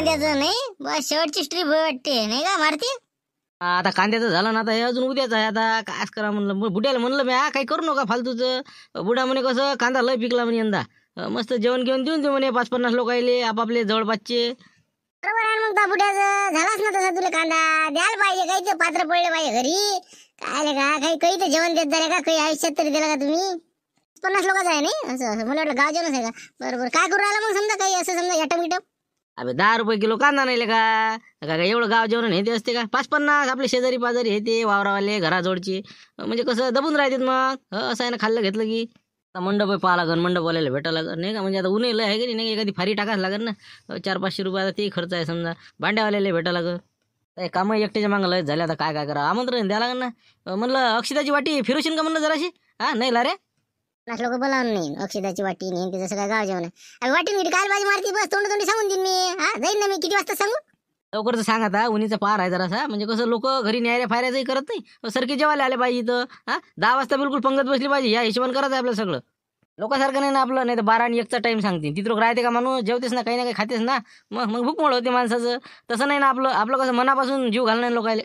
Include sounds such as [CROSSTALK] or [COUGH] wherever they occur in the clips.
कांद्याचं नाही बस शेवटची स्ट्रीप वाटते नाही का मारती आता कांद्याचं झालं ना आता अजून उद्याच आहे आता काय करा म्हणलं बुड्याला म्हणलं मी काय करू नका फालतूचं बुडा म्हणे कसं कांदा लय पिकला म्हणे यंदा मस्त जेवण घेऊन देऊन देऊ म्हणे पाच पन्नास लोक आले आपापले जवळपासचे बरोबर आहे मग बुड्याचं झालाच ना तसा तुला कांदा द्यायला पाहिजे काही ते पात्र पडले पाहिजे घरी काय रे का काही काही ते जेवण देत झाले का काही आयुष्यात तरी दिला का तुम्ही पन्नास लोकच आहे नाही असं असं मला वाटलं गाव जेवणच आहे का बरोबर काय करू राहिला मग समजा काही असं समजा याटम अबे दहा रुपये किलो कांदा नाही का का एवढं गाव जेवण हे ते असते का पाच पन्नास आपले शेजारी पाजारी हे ते वावरावाले घराजवळचे म्हणजे कसं दबून राहते मग असं आहे ना खाल्लं घेतलं की आता मंडप पाहा मंडप मंडपवाल्याला भेटायला लागन नाही का म्हणजे आता ऊन आहे की नाही एखादी फारी टाकायला लागन ना चार पाचशे रुपये आता ते खर्च आहे समजा भांड्यावाल्याला भेटायला लागन कामं एकट्याच्या मागं लय झाले आता काय काय करा आमंत्रण द्या लागन ना म्हणलं अक्षताची वाटी फिरोशीन का म्हणलं जराशी हां नाही ला रे नाच लोक बोलावून नाही वाटी नाही जसं काय गाव जेवण आहे वाटी मी काल बाजी मारती बस तोंड तोंडी सांगून देईन मी हा जाईन ना मी किती वाजता सांगू लवकर तर सांगा आता उन्हीचा पार आहे जरासा म्हणजे कसं लोक घरी न्यायला फायऱ्याचंही करत नाही सरकी जेवायला आले पाहिजे इथं हा दहा वाजता बिलकुल पंगत बसली पाहिजे या हिशोबाने करायचं आपलं सगळं लोकांसारखं नाही ना आपलं नाही तर बारा आणि एकचा टाईम सांगते तिथं राहते का माणूस जेवतेस ना काही ना काही खातेस ना मग मग भूक मोड होते माणसाचं तसं नाही ना आपलं आपलं कसं मनापासून जीव घालणार लोकायला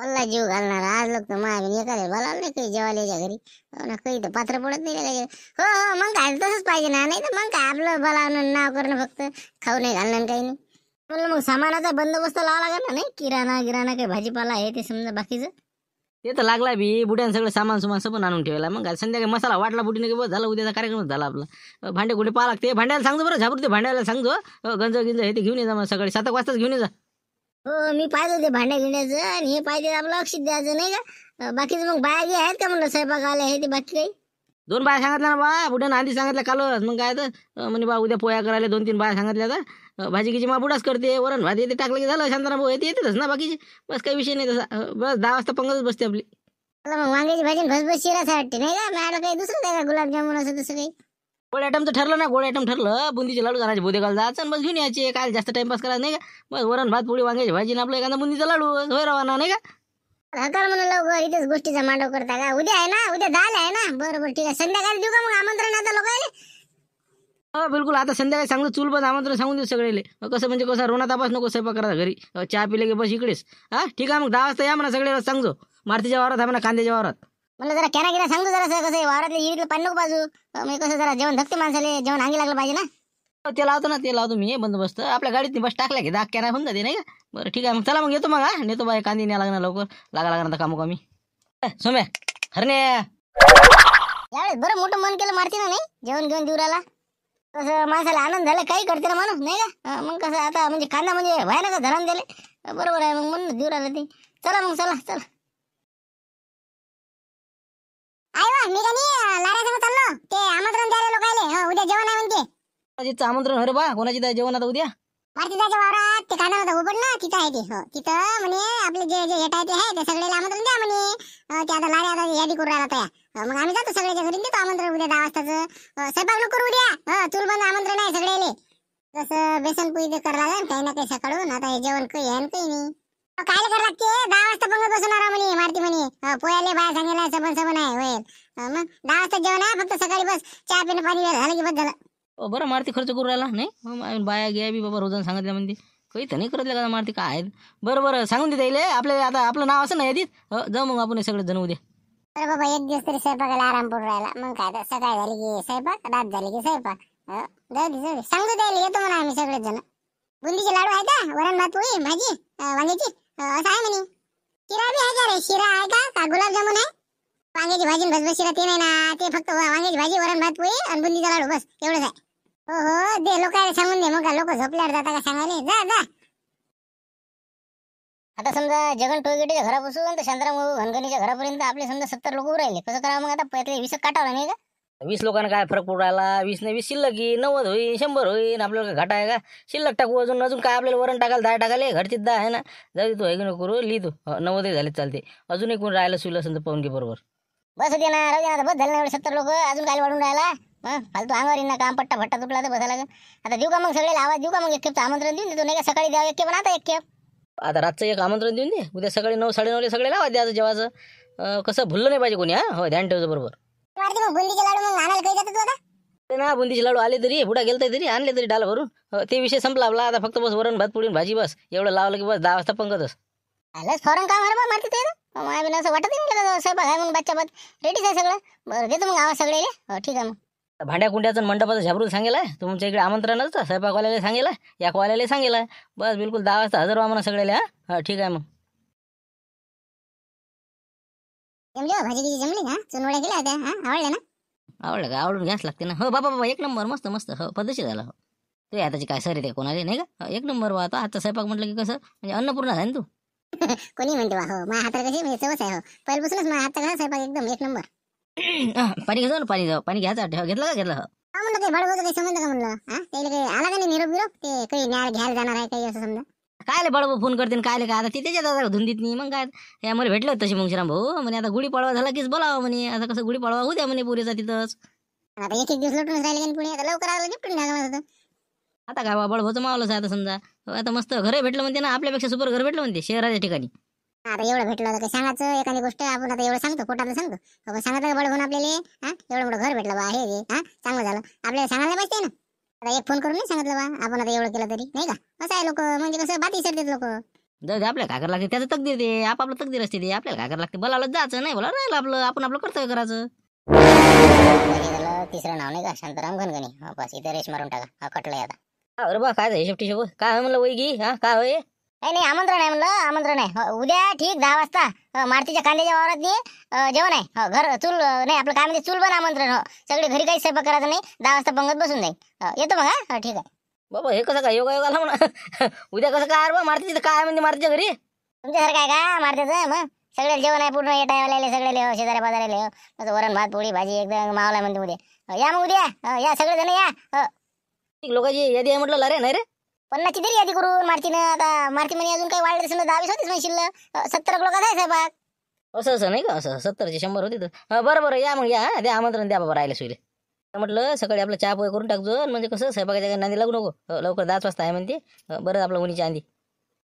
पल्ला जीव घालणार आज लोक तर माझ्या एखाद्या नाही काही जेवायला घरी हो काही पात्र पडत नाही हो हो मग काय तसंच पाहिजे ना नाही तर मग काय आपलं बोलावणं नाव करणं फक्त खाऊ नाही घालणार काही नाही म्हणलं मग सामानाचा बंदोबस्त लावा लागेल ना नाही किराणा गिराणा काही भाजीपाला आहे ते समजा बाकीचं ते तर लागला बी बुड्यान सगळं सामान सुमान सपन आणून ठेवला मग संध्याकाळी मसाला वाटला बुटीने की बस झालं उद्याचा कार्यक्रम झाला आपला भांडे कुठे पाहा लागते भांड्याला सांगतो बरं झापरू ते भांड्याला सांगतो गंज गिंज हे ते घेऊन ये जा मग सकाळी सात वाजताच घेऊन ये जा हो मी पाहिजे होते भांडे घेण्याचं आणि हे पाहिजे आपलं लक्ष द्यायचं नाही का बाकीच मग बाया गे आहेत का म्हणलं स्वयंपाक आले आहे ते बाकी काही दोन बाया सांगितल्या ना बा बुढ्यानं आधी सांगितलं कालच मग काय तर म्हणे बा उद्या पोया करायला दोन तीन बाया सांगितल्या तर भाजी किची मा बुडाच करते वरण भाजी येते टाकले की झालं शांतना भाऊ येते येतेच ना बाकीचे बस काही विषय नाही तसा बस दहा वाजता पंगतच बसते आपली मग वांग्याची भाजी भसभस शिरा वाटते नाही का मॅडम काही दुसरं काय गुलाबजामुन असं तसं काही गोड आयटम तर ठरलं ना गोड आयटम ठरलं बुंदीचे लाडू करायचे बोदेगाल जायचं बस घेऊन यायचे काय जास्त टाइमपास करायचं नाही का बस वरण भात पोळी वांग्याची भाजी आपलं एखादा बुंदीचा लाडू होय रवाना नाही का हकार म्हणून लवकर इथेच गोष्टीचा मांडव करता का उद्या आहे ना उद्या दाल आहे ना बरोबर ठीक आहे संध्याकाळी देऊ का मग आमंत्रण आता लोक हो बिलकुल आता संध्याकाळी सांगतो चूल बस आमंत्रण सांगून देऊ सगळेले कसं म्हणजे कसं रोना तपास नको स्वयंपाक करा घरी चहा पिले की बस इकडेच हा ठीक आहे मग दहा वाजता या म्हणा सगळे सांगतो मारतीच्या वावरात आहे म्हणा कांद्याच्या वावरात म्हणलं जरा कॅना गिरा सांगतो जरा कसं आहे वावरातले इडीतलं पाणी नको बाजू मी कसं जरा जेवण धक्ते माणसाले जेवण अंगी लागलं पाहिजे ना ते लावतो ना ते लावतो मी बंदोबस्त आपल्या गाडीत बस टाकल्या की दहा कॅना होऊन जाते नाही का बरं ठीक आहे मग चला मग येतो मग हा नेतो बाय कांदी न्या लागणार लवकर लागा लागणार कामो कमी सोम्या हरण्या यावेळेस बरं मोठं मन केलं मारते ना नाही जेवण घेऊन दिवराला राहिला कसं माणसाला आनंद झाला काही करते ना माणूस नाही का मग कसं आता म्हणजे कांदा म्हणजे का धरण दिले बरोबर आहे मग म्हणून दिवराला ते चला मग चला चला मी का नाही संग ते आमंत्रण लोक हो, उद्या जेवण आहे म्हणते आमंत्रण अरे बा कोणाची द्या जेवण आता उद्या ते होता तिथं आहे ते हो तिथं म्हणे आपले जे जे येत आहे ते आहे आमंत्रण द्या म्हणे ते आता लारे आता यादी करू राहिला तया मग आम्ही जातो सगळ्याच्या घरी देतो आमंत्रण उद्या दहा वाजताचं करू द्या आमंत्रण आहे सगळ्याले जसं बेसन पुई सकाळून आता हे जेवण काही आहे काही नाही काय कर लागते दहा वाजता पंगत बसणार म्हणे मारती म्हणे पोयाले बाया सांगायला सबन सबन आहे होईल मग दहा वाजता जेवण आहे फक्त सकाळी बस चहा पिणं पाणी वेळ झालं की बस झालं बरं मारती खर्च करू राहिला नाही बाया गे बी बाबा रोजन सांगितलं म्हणते काही तर नाही करत का मारती काय आहेत बरं बरं सांगून देता आपल्याला आता आपलं नाव असं नाही आधी जाऊ मग आपण सगळे जण उद्या अरे बाबा एक दिवस तरी स्वयंपाकाला आराम पडू राहिला मग काय सकाळ झाली की स्वयंपाक रात झाली की स्वयंपाक जाऊ सांगतो येतो म्हणा आम्ही जण बुंदीचे लाडू आहे का वरण भात पोळी भाजी वांग्याची असं आहे म्हणे शिरा बी आहे का रे शिरा आहे का का गुलाबजामुन आहे वांग्याची भाजी आणि भसभस शिरा ते नाही ना ते फक्त वा- वांग्याची भाजी वरण भात पोई आणि बुंदीचा लाडू बस एवढंच आहे हो हो दे लोकांना सांगून दे मग लोक झोपल्यावर जाता का सांगायला जा जा आता समजा जगन टोळगेटीच्या घरापासून तर शांताराम भाऊ घरापर्यंत आपले समजा सत्तर लोक उभं राहिले कसं करावं मग आता पहिले वीस काटावं नाही का वीस लोकांना काय फरक पडू राहिला वीस नाही वीस शिल्लक की नव्वद होईल शंभर होईल आपल्याला घाटा आहे का शिल्लक टाकू अजून अजून काय आपल्याला वरण टाकायला दहा टाकाले घरचीच दहा आहे ना जाऊ तू ऐकून करू लिहि तू नव्वदही झाले चालते अजूनही कोण राहिलं सुल असेल तर पाहून घे बरोबर बस होते ना राहू आता बस झाले ना सत्तर लोक अजून काय वाढून राहिला फालतू अंगावर ना काम पट्टा फट्टा तुटला तर बसायला का आता देऊ का मग सगळे आवाज देऊ का मग एक खेपचं आमंत्रण देऊन देतो नाही का सकाळी द्या एक खेप आता एक खेप आता रातचं एक आमंत्रण देऊन दे उद्या सकाळी नऊ साडे नऊ सगळे लावा द्या जेवायचं कसं भुललं नाही पाहिजे कोणी हां हो ध्यान ठेवचं बरोबर बुंदीचे लाडू आले तरी बुडा गेलत तरी आणले तरी डाल भरून हो, ते विषय संपला आपला आता फक्त बस वरण भात पुढे भाजी बस एवढं लावलं की बस दहा वाजता पंकजच हो, असं वाटत रेडीच आहे सगळं बरं मग सगळे हो, ठीक आहे मग भांड्या कुंड्याचं मंडपाचं झाबरून सांगेल तुमच्या इकडे आमंत्रण असतं स्वयंपाकवाल्याला सांगेल या कॉल्याला सांगेल बस बिलकुल दहा वाजता हजर वामना सगळ्याला हा ठीक आहे मग जमली हो भाजी गिजी जमली का चुनवड्या केल्या होत्या हा आवडल्या ना आवडलं का आवडून घ्यास लागते ना हो बाबा बाबा एक नंबर मस्त मस्त हो पद्धतशीर झाला हो तू आताची काय सर ते कोणाला नाही का हो, एक नंबर वा आता आजचा स्वयंपाक म्हटलं की कसं म्हणजे अन्नपूर्णा झाली तू [LAUGHS] कोणी म्हणते वा हो माझ्या हात कशी म्हणजे सवस आहे हो पहिल्यापासूनच माझ्या हातचा कसा स्वयंपाक एकदम एक नंबर [CLEARS THROAT] पाणी घेतो पाणी जाऊ पाणी घ्यायचा ठेव घेतलं का घेतलं हो म्हणलं काही भाडं वगैरे काही समजलं का म्हणलं हा त्याला काही आला का नाही निरोप बिरोप ते काही न्याय घ्यायला जाणार आहे काही असं समजा कायले बडबो फोन करते कायले काय आता ती त्याच्यात धुंदीत नाही मग काय या मला भेटलं तशी तशी श्राम भाऊ म्हणे आता गुढीपाडवा झाला कीच बोलावं म्हणे आता कसं गुढीपाडवा होऊ द्या म्हणे पुरेचा तिथंच आता एक एक दिवस लटून राहिले पुणे आता लवकर आलं निपटून आता काय बाबा भाऊचं मावलंच आता समजा आता मस्त घर भेटलं म्हणते ना आपल्यापेक्षा सुपर घर भेटलं म्हणते शहराच्या ठिकाणी आता एवढं भेटलं तर सांगायचं एखादी गोष्ट आपण आता एवढं सांगतो पोटाला सांगतो सांगत बडबून आपल्याला एवढं मोठं घर भेटलं बा हे चांगलं झालं आपल्याला सांगायला पाहिजे ना आता एक फोन करून नाही सांगितलं बा आपण आता एवढं केलं तरी नाही का असं आहे लोक म्हणजे कसं बात देत लोक जाऊ दे आपल्याला काय करायला लागते त्याचं तकदीर दे आप आपलं तकदीर असते ते आपल्याला काय करायला लागते बोलावलं जायचं नाही बोला राहिलं आपलं आपण आपलं कर्तव्य करायचं तिसरं नाव नाही का शांताराम घनगणी हा, बस इथे रेश मारून टाका हा कटलाय आता अरे बा काय झालं हिशोब टिशोब काय म्हणलं वैगी हा काय होय नाही नाही आमंत्रण आहे म्हणलं आमंत्रण आहे हो, उद्या ठीक दहा वाजता हो, मारतीच्या कांद्याच्या वावरात नाही जेवण आहे हो, घर चूल नाही आपलं काय म्हणते चूल पण आमंत्रण हो सगळे घरी काही सेवा करायचं नाही दहा वाजता पंगत बसून जाईल हो, येतो मग हा ठीक आहे बाबा हे कसं काय योगा योगाला म्हणा [LAUGHS] उद्या कसं काय बा मारतीच काय म्हणते मारतीच्या घरी तुमच्यासारखं आहे का मारतेचं मग सगळे जेवण आहे पूर्ण हे टायवाले सगळे हो शेजाऱ्या बाजाराला हो असं वरण भात पोळी भाजी एकदम मावला म्हणते उद्या या मग उद्या या सगळे जण या लोकांची यादी आहे म्हटलं अरे नाही रे पन्नाची तरी यादी करून मारतीनं आता मारती म्हणे अजून काही वाढले असं दहावीस होतीच नाही शिल्लक सत्तर लोक काय साहेबात असं असं नाही का असं सत्तरचे शंभर होते बरं बरं या मग या हा द्या आमंत्रण द्या बाबा राहिले सुईले म्हटलं सकाळी आपलं चहा पोहे करून टाकजो म्हणजे कसं स्वयंपाकाच्या नांदी लागू नको लवकर दहाच वाजता आहे म्हणते बरं आपलं उन्हीची आंदी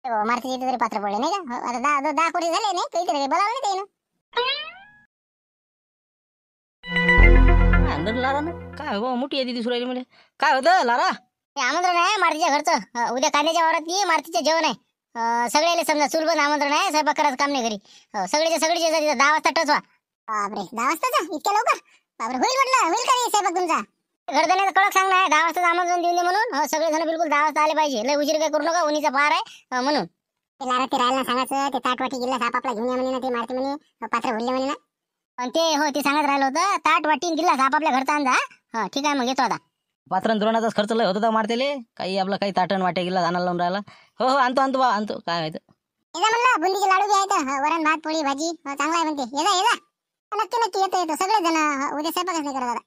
हो, मारतीचे तरी पात्र पडले नाही का हो, दहा कोटी झाले नाही काहीतरी नाही काही लारा काय बाबा हो, मोठी यादी दिसू राहिली म्हणजे काय होतं लारा आमंत्रण आहे मारतीच्या घरचं उद्या कांद्याच्या वावरात ये मारतीचं जेवण आहे सगळ्याला समजा चुलबन आमंत्रण आहे स्वयंपाक करायचं काम नाही घरी सगळेचे सगळेचे दहा वाजता टचवा बापरे दहा वाजता इतक्या लवकर बापरे होईल म्हटलं होईल का स्वयंपाक तुमचा घरदाण्याचा कडक सांगणं आहे दहा वाजता आमंत्रण देऊन दे म्हणून सगळेजण बिलकुल दहा वाजता आले पाहिजे लय उशीर काय करू नका उन्हीचा पार आहे म्हणून त्याला ते राहायला सांगायचं ते ताटवाटी गेला साप आपला घेऊन या म्हणे ना ते मारते म्हणे पात्र भरले म्हणे ना ते हो ते सांगत राहिलं होतं ताटवाटी गिल्ला साप आपल्या घरचा आणजा हा ठीक आहे मग येतो आता पात्रण द्रोणाचाच खर्च लय होता मारतेले काही आपलं काही ताटण वाटे गेला जाणार लावून राहिला हो हो आणतो आणतो बा आणतो काय माहिती म्हणलं बुंदीचे लाडू बी आहेत वरण भात पोळी भाजी चांगला आहे म्हणते येजा येजा नक्की नक्की येतो येतो सगळे जण उद्या स्वयंपाकच नाही करत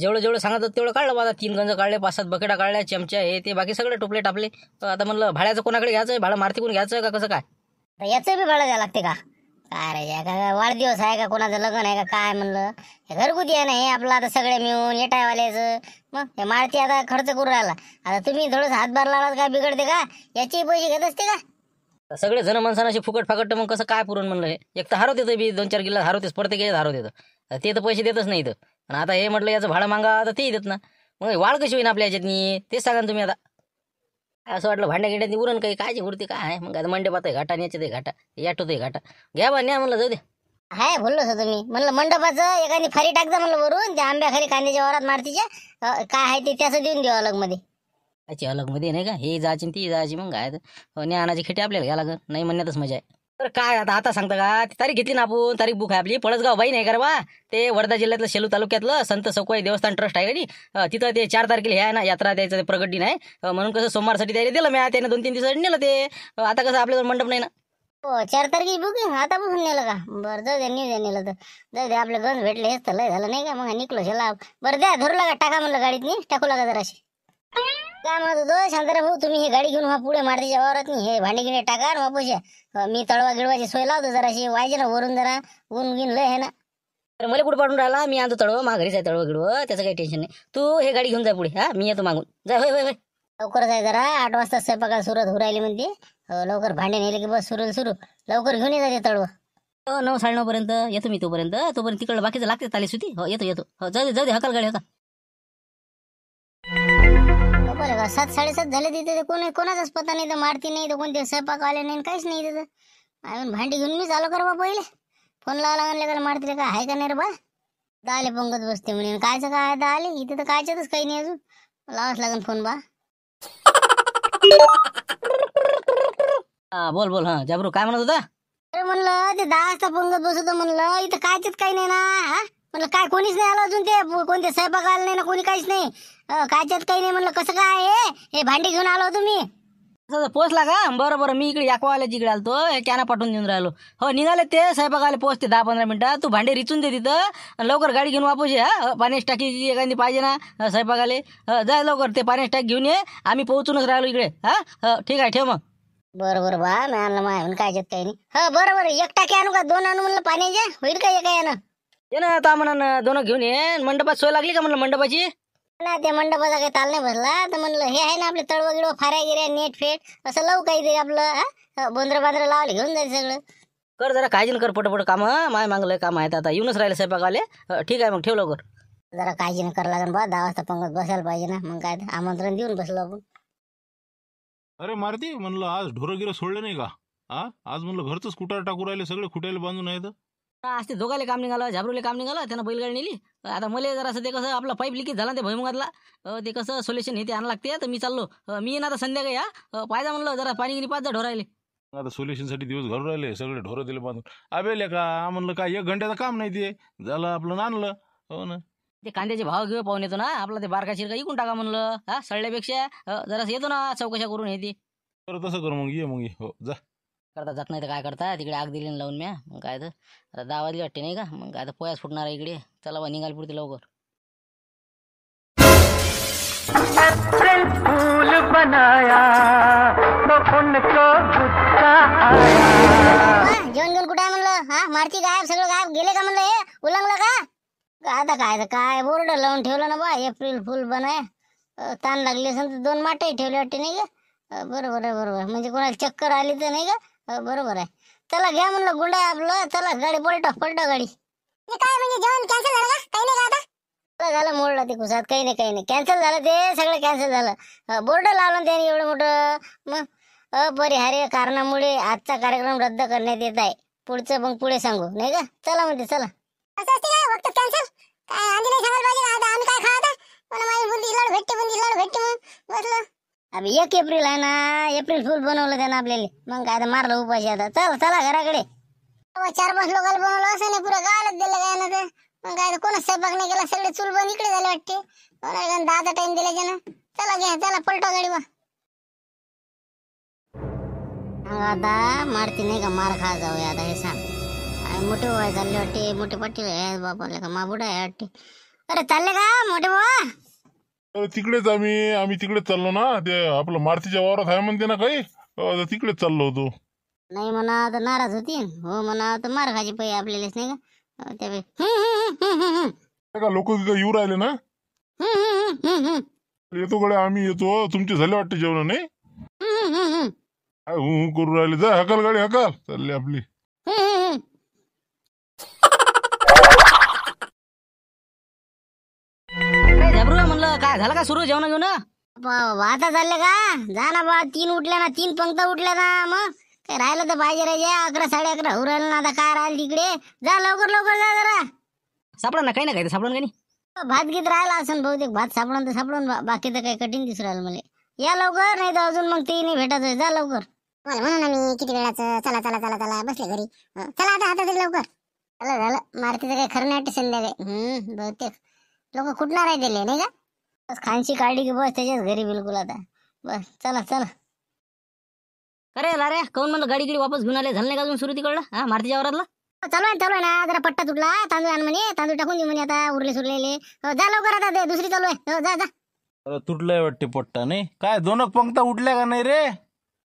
जेवढं जेवढं सांगत होतं तेवढं काढलं बाबा तीन गंज काढले पाच सात बकेटा काढल्या चमच्या हे ते बाकी सगळे टोपले टापले आता म्हणलं भाड्याचं कोणाकडे घ्यायचं भाडं मारती कोण घ्यायचं का कसं काय याचं बी भाडं घ्यावं लागते का अरे या का वाढदिवस आहे का कोणाचं लग्न आहे का काय म्हणलं हे घरगुती आहे ना हे आपलं आता सगळे मिळून येटायवाल्याचं मग हे मारती आता खर्च करू राहिला आता तुम्ही थोडंसं हातभार लावला काय बिघडते का याचे पैसे घेत असते का सगळे जण अशी फुकट फाकट मग कसं काय पुरण म्हणलं एक तर हरवते येतं बी दोन चार किल्ला हारवतेच पडते याच्यात हरवते देतो ते तर पैसे देतच नाही इथं आणि आता हे म्हटलं याचं भाडं मागा तर ते देत ना मग वाढ कशी होईन आपल्या याच्यातनी तेच सांगा तुम्ही आता असं वाटलं भांड्या गिंड्यात उरण काही काय उरती काय आहे मग आता घाटा न्याचे घाटा याटोत आहे घाटा घ्या बा न्या म्हणलं जाऊ दे हाय बोललो होतो मी म्हणलं मंडपाचं एकाने फरी टाकता म्हणलं वरून त्या आंब्या खाली कांद्याच्या वरात मारतीच्या काय आहे ते त्याचं देऊन देऊ अलग मध्ये अलग मध्ये नाही का हे जायची ती जायची मग काय न्या खेटी आपल्याला घ्या नाही म्हणण्यातच मजा आहे तर काय आता आता सांगता का तारीख घेतली ना आपण तारीख बुक आहे आपली पळसगाव बाई नाही करवा ते वर्धा जिल्ह्यातलं शेलू तालुक्यातलं संत सकोई देवस्थान ट्रस्ट आहे का तिथं ते चार तारखेला ह्या ना यात्रा द्यायचं प्रगटी नाही म्हणून कसं सोमवारसाठी त्याला दिलं मी त्याने दोन तीन दिवसासाठी नेलं ते आता कसं आपल्याला मंडप नाही ना हो, चार तारखे बुकिंग आता बघून नेलं का बरं जाऊ द्या नेलं तर जाऊ द्या आपले गंज भेटले हेच तर लय झालं नाही का मग निघलो शेला बरं द्या धरू लागा टाका म्हणलं गाडीत नाही टाकू लागा जराशी काय म्हणत होतो शांतारा भाऊ तुम्ही हे गाडी घेऊन पुढे मारतीच्या वावरात नाही हे भांडे गिने टाका ना या मी तळवा गिळवाची सोय लावतो जराशी वायचे ना वरून जरा ऊन गिन लय ना तर मला कुठं पाडून राहिला मी आणतो तळव घरीच आहे तळव गिडव त्याचं काही टेन्शन नाही तू हे गाडी घेऊन जा पुढे हा मी येतो मागून जा होय होय होय लवकरच आहे जरा आठ वाजता स्वयंपाकाला सुरुवात होऊ राहिली म्हणते लवकर भांडे नेले की बस सुरू सुरू लवकर घेऊन येते तळव हो, नऊ साडे नऊ पर्यंत येतो मी तोपर्यंत तोपर्यंत तिकडं बाकीचं लागते तालीस सुती हो येतो येतो हो जाऊ दे जाऊ दे हकाल गाडी होता बरं का सात साडेसात झाले तिथे कोण कोणी कोणाचाच पता नाही तर मारती नाही तर कोणते स्वयंपाक नाही काहीच नाही तिथं आम्ही भांडी घेऊन मी झालो कर बा पहिले फोन लावा लागेल का मारतील का आहे का नाही रे बा दाले पंगत बसते म्हणे कायचं काय आता आले इथे तर कायच्यातच काही नाही अजून लावाच लागेल फोन बा हा बोल बोल हा जाबरू काय म्हणत होता अरे म्हणलं ते दहा वाजता पंगत बसवतो म्हणलं इथं कायच्यात काही नाही ना म्हणलं काय कोणीच नाही आलं अजून ते कोणते स्वयंपाक आलं नाही ना कोणी काहीच नाही कायच्यात काही नाही म्हणलं कसं काय हे भांडी घेऊन आलो तुम्ही पोचला का बरं बरं मी इकडे याकवाला जिकडे आलतो कॅना पाठवून देऊन राहिलो हो निघाले ते आले पोचते दहा पंधरा मिनिटात तू भांडे रिचून दे तिथं लवकर गाडी घेऊन वापस ये हा पाण्याची टाकी एखादी पाहिजे ना आले जा लवकर ते पाण्याची टाकी घेऊन ये आम्ही पोहोचूनच राहिलो इकडे हा ठीक आहे ठेव मग बरोबर बा नाही आणलं काय काही नाही हा बरोबर एक टाकी आणू का दोन आणू म्हणलं पाण्याचे होईल का एका यानं ये ना आता म्हणा दोन घेऊन ये मंडपात सोय लागली का म्हणलं मंडपाची ना त्या मंडपाचा काही ताल नाही भरला तर म्हणलं हे आहे ना आपले तळव गिळव फाऱ्या गिऱ्या नेट फेट असं लावू काहीतरी आपलं बोंद्र बांद्र लावले घेऊन जायचं सगळं कर जरा काळजी कर पटपट काम माय मागलं काम आहे आता येऊनच राहिले स्वयंपाकाले ठीक आहे मग ठेव लवकर जरा काळजी कर लागेल बा दहा वाजता पंगत बसायला पाहिजे ना मग काय आमंत्रण देऊन बसलो आपण अरे मारती म्हणलं आज ढोरगिरं सोडलं नाही का आज म्हणलं घरच कुटार टाकू राहिले सगळे खुटायला बांधून आहे असते दोघाले काम निघालं झाबरूले काम निघालं त्यांना बैलगाडी नेली आता मला जरा असं ते कसं आपला पाईप लिकेज झाला ते भैमुगातला ते कसं सोल्युशन हे ते आणलं लागते तर मी चाललो मी ना आता संध्याकाळी या पाहिजा म्हणलं जरा पाणी गिरी पाच ढोरायले आता सोल्युशनसाठी दिवस घरू राहिले सगळे ढोर दिले बांधून आबेले का म्हणलं काय एक घंट्याचं काम नाही ते झालं आपलं आणलं हो ना ते कांद्याचे भाव घेऊ पाहून येतो ना आपला ते बारका शिरका इकून टाका म्हणलं हा सळल्यापेक्षा जरा येतो ना चौकशा करून येते तसं कर मग ये मग ये हो जा करता जात नाही तर काय करता तिकडे आग दिली लावून म्या मग काय तर आता दहा वाटते नाही का मग काय तर पोयास फुटणार आहे इकडे चला बा निघाल पुढते लवकर जेवण घेऊन कुठे आहे म्हणलं हा मारती गायब सगळं गायब गेले का म्हणलं हे उलंगलं का आता काय काय बोर्ड लावून ठेवलं ना बा एप्रिल फुल बनाय ताण लागले असेल तर दोन माटे ठेवले वाटते नाही का बरोबर बरोबर म्हणजे कोणाला चक्कर आली तर नाही का हो, बरोबर आहे चला घ्या म्हणलं गुंडा आपलं चला गाडी पलटा पलटा गाडी काय म्हणजे जेवण कॅन्सल झालं का काही नाही का आता झालं मोडलं ते कुसात काही नाही काही नाही कॅन्सल झालं ते सगळं कॅन्सल झालं बोर्ड लावलं त्याने एवढं मोठं मग अपरिहार्य कारणामुळे आजचा कार्यक्रम रद्द करण्यात येत आहे पुढचं मग पुढे सांगू नाही का चला म्हणते चला असं काय का फक्त आम्ही नाही पाहिजे का आता आम्ही काय खावा होता माझी बुंदी लाडू भेटते बुंदी लाडू भेटते म्हणून बसलं अब एक एप्रिल आहे ना एप्रिल फुल बनवलं त्यानं आपल्याला मग काय मारलं उपाशी आता चल चला घराकडे चार पाच लोक बनवलं असं नाही पुरा गावालाच दिलं काय ना ते मग काय कोणाच स्वयंपाक नाही केला सगळे चूल बन इकडे झाले वाटते दहाचा टाइम दिला ना चला घ्या चला पलटो गाडी बा आता मारती नाही का मार खा जाऊया आता हे सांग मोठे व्हाय चालले वाटते मोठे पाटील बाबा का माबुडा आहे वाटते अरे चालले का मोठे बाबा तिकडेच आम्ही आम्ही तिकडेच चाललो ना ते आपलं मारुतीच्या वावरात आहे म्हणते ना काही तिकडेच चाललो होतो नाही म्हणा तर नाराज होती हो म्हणा तर मार खायची पाहिजे आपल्यालाच नाही का लोक येऊ राहिले ना येतो गळे आम्ही येतो तुमचे झाले वाटते जेवण नाही करू राहिले जा हकाल गाडी हकाल चालली आपली काय झालं का सुरू जेवण घेऊन आता चालले का जा ना बा तीन उठल्या ना तीन पंक्त उठल्या ना मग काय राहिलं तर पाहिजे राहिजे अकरा साडे अकरा होऊ राहिलं ना आता काय राहिलं तिकडे जा लवकर लवकर जा जरा सापडा ना काही ना काही सापडून काही भात गीत राहिला असं बहुतेक भात सापडून तर सापडून बाकी तर काही कठीण दिसून राहिलं मला या लवकर नाही तर अजून मग ते नाही भेटायचं जा लवकर मला म्हणून मी किती वेळाच चला चला चला चला बसले घरी चला आता आता लवकर चला झालं मारतीचं काही खरं नाही संध्याकाळी हम्म बहुतेक लोक कुठणार आहे दिले नाही का बस खानशी काढली की बस त्याच्याच घरी बिलकुल आता बस चला चला अरे अरे काऊन म्हणलं गाडी गिडी वापस घेऊन आले झालं नाही का अजून सुरू तिकडलं हा मारती वरातला चालू आहे चालू आहे ना जरा पट्टा तुटला तांदूळ आण म्हणे तांदूळ टाकून दे म्हणे आता उरले सुरलेले हो, जा लवकर आता दुसरी चालू आहे हो, जा जा अरे तुटलंय वाटते पट्टा नाही काय दोन पंक्ता उठल्या का नाही रे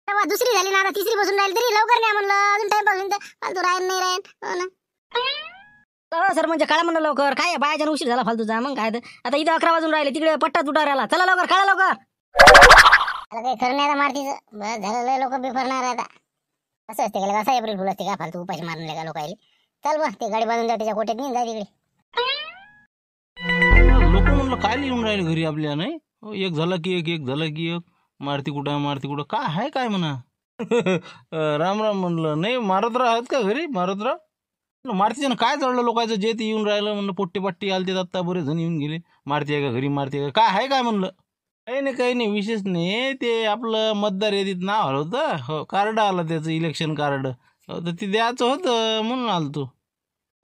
तेव्हा दुसरी झाली ना आता तिसरी बसून राहिली तरी लवकर नाही म्हणलं अजून टाइम पासून फालतू राहील नाही राहील सर म्हणजे काळा म्हणा लवकर काय बायाच्या उशीर झाला फालतूचा मग काय तर आता इथं अकरा वाजून राहिले तिकडे पट्टा तुटा राहिला चला लवकर काळा लवकर आता नाही आता मारतीचं बस झालं लोक बिफरणार आता असं असते का असा एप्रिल फुल असते का फालतू उपाय मारून लोक आले चल बस ते गाडी बांधून त्याच्या कोट्यात नाही जा तिकडे लोक म्हणलं काय लिहून राहिले घरी आपल्या नाही हो, एक झाला की एक एक झाला की एक मारती कुठं मारती कुठं काय आहे काय म्हणा [LAUGHS] राम राम म्हणलं नाही मारत राहत का घरी मारत राह मारतीच्या ना काय जळलं लोकांचं जे ते येऊन राहिलं म्हणलं पोट्टी पट्टी आले ते आत्ता बरेच जण येऊन गेले आहे का घरी मारते का काय आहे काय म्हणलं काही नाही काही नाही विशेष नाही ते आपलं मतदार यादीत नाव आलं होतं हो कार्ड आलं त्याचं इलेक्शन कार्ड तर ते द्यायचं होतं म्हणून आलं तू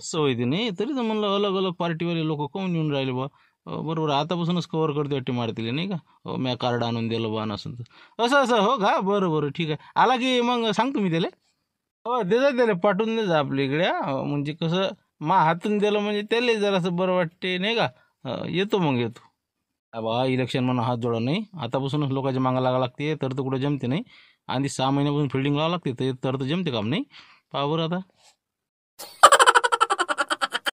असं होते नाही तरी तर म्हणलं अलग अलग पार्टीवाले लोक कोण येऊन राहिले बा बरोबर आतापासूनच कवर करते वाटते मारतीला नाही का हो मी कार्ड आणून दिलं बा तर असं असं हो का बरं बरं ठीक आहे आला की मग सांगतो मी त्याला हो देतात त्याला पाठवून जा आपल्या इकडे म्हणजे कसं मा हातून दिलं म्हणजे त्याला जरासं बरं वाटते नाही का येतो मग येतो बाबा बा इलेक्शन म्हणून हात जोडा नाही आतापासूनच लोकांची मागा लागा लागते तर तर कुठं जमते नाही आणि सहा महिन्यापासून फिल्डिंग लावा लागते तर तर जमते काम नाही पाहू आता